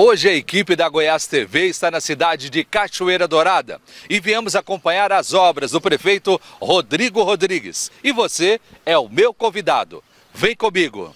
Hoje a equipe da Goiás TV está na cidade de Cachoeira Dourada e viemos acompanhar as obras do prefeito Rodrigo Rodrigues. E você é o meu convidado. Vem comigo!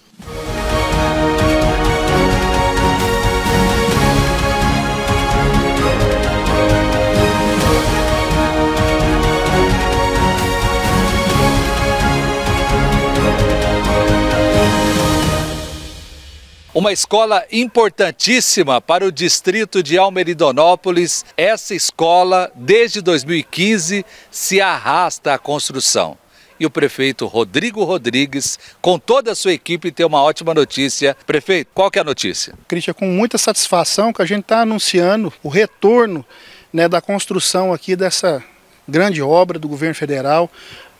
Uma escola importantíssima para o distrito de Almeridonópolis, essa escola, desde 2015, se arrasta à construção. E o prefeito Rodrigo Rodrigues, com toda a sua equipe, tem uma ótima notícia. Prefeito, qual que é a notícia? Cristian, com muita satisfação que a gente está anunciando o retorno né, da construção aqui dessa grande obra do governo federal,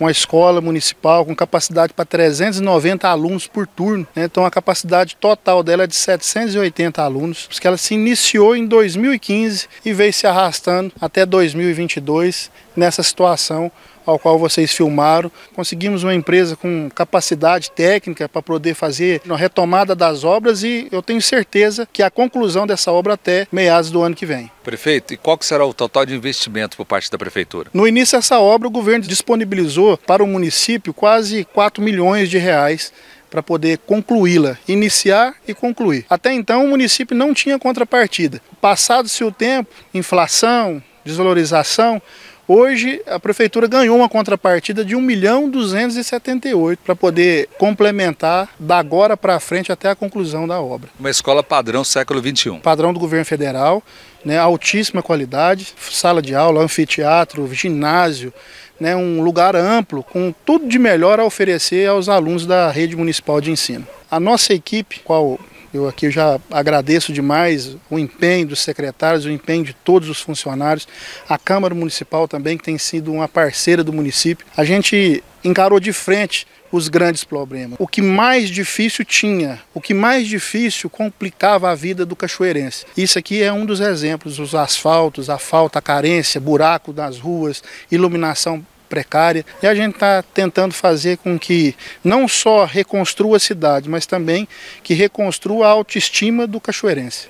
uma escola municipal com capacidade para 390 alunos por turno. Né? Então a capacidade total dela é de 780 alunos, porque ela se iniciou em 2015 e veio se arrastando até 2022 nessa situação ao qual vocês filmaram. Conseguimos uma empresa com capacidade técnica para poder fazer a retomada das obras e eu tenho certeza que a conclusão dessa obra até meados do ano que vem. Prefeito, e qual será o total de investimento por parte da prefeitura? No início dessa obra, o governo disponibilizou para o município quase 4 milhões de reais para poder concluí-la, iniciar e concluir. Até então o município não tinha contrapartida. Passado-se o tempo, inflação, desvalorização, Hoje a prefeitura ganhou uma contrapartida de 1 milhão 278 para poder complementar da agora para frente até a conclusão da obra. Uma escola padrão século 21. Padrão do governo federal, né, altíssima qualidade, sala de aula, anfiteatro, ginásio, né, um lugar amplo com tudo de melhor a oferecer aos alunos da rede municipal de ensino. A nossa equipe, qual eu aqui já agradeço demais o empenho dos secretários, o empenho de todos os funcionários, a Câmara Municipal também, que tem sido uma parceira do município. A gente encarou de frente os grandes problemas. O que mais difícil tinha, o que mais difícil complicava a vida do cachoeirense. Isso aqui é um dos exemplos: os asfaltos, a falta, a carência, buraco nas ruas, iluminação precária. E a gente está tentando fazer com que não só reconstrua a cidade, mas também que reconstrua a autoestima do cachoeirense.